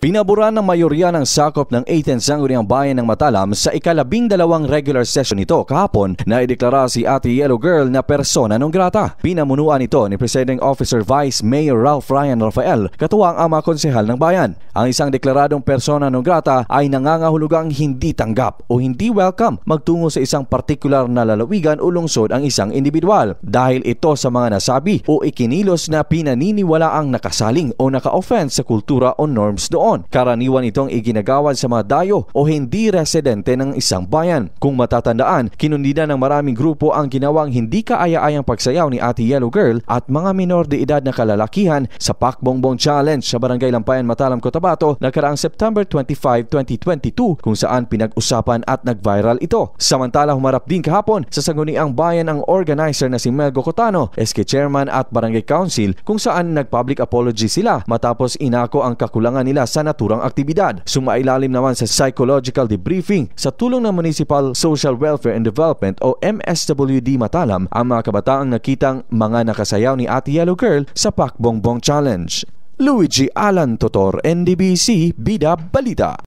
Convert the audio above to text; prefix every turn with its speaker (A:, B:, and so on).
A: Binabura ng mayorya ng sakop ng 8th Sangguniang Bayan ng Matalam sa ikalabing dalawang regular session nito kahapon na ideklara si Ate Yellow Girl na persona non grata. Pinamunuan ito ni Presiding Officer Vice Mayor Ralph Ryan Rafael katuwang ang mga konsehal ng bayan. Ang isang deklaradong persona non grata ay nangangahulugang hindi tanggap o hindi welcome magtungo sa isang partikular na lalawigan o lungsod ang isang individual dahil ito sa mga nasabi o ikinilos na pinaniniwala ang nakasaling o naka-offense sa kultura o norms doon taon. Karaniwan itong iginagawan sa mga dayo o hindi residente ng isang bayan. Kung matatandaan, kinundina ng maraming grupo ang ginawang hindi kaaya-ayang pagsayaw ni Ate Yellow Girl at mga minor de edad na kalalakihan sa Pakbongbong Challenge sa Barangay Lampayan Matalam Cotabato nakaraang September 25, 2022 kung saan pinag-usapan at nag-viral ito. Samantala humarap din kahapon sa Sangguniang Bayan ang organizer na si Mel Gocotano, SK Chairman at Barangay Council kung saan nag-public apology sila matapos inako ang kakulangan nila sa sa naturang aktibidad. Sumailalim naman sa psychological debriefing sa tulong ng Municipal Social Welfare and Development o MSWD Matalam ang mga kabataang nakitang mga nakasayaw ni Ate Yellow Girl sa Pakbongbong Challenge. Luigi Alan Totor, NDBC, Bida Balita.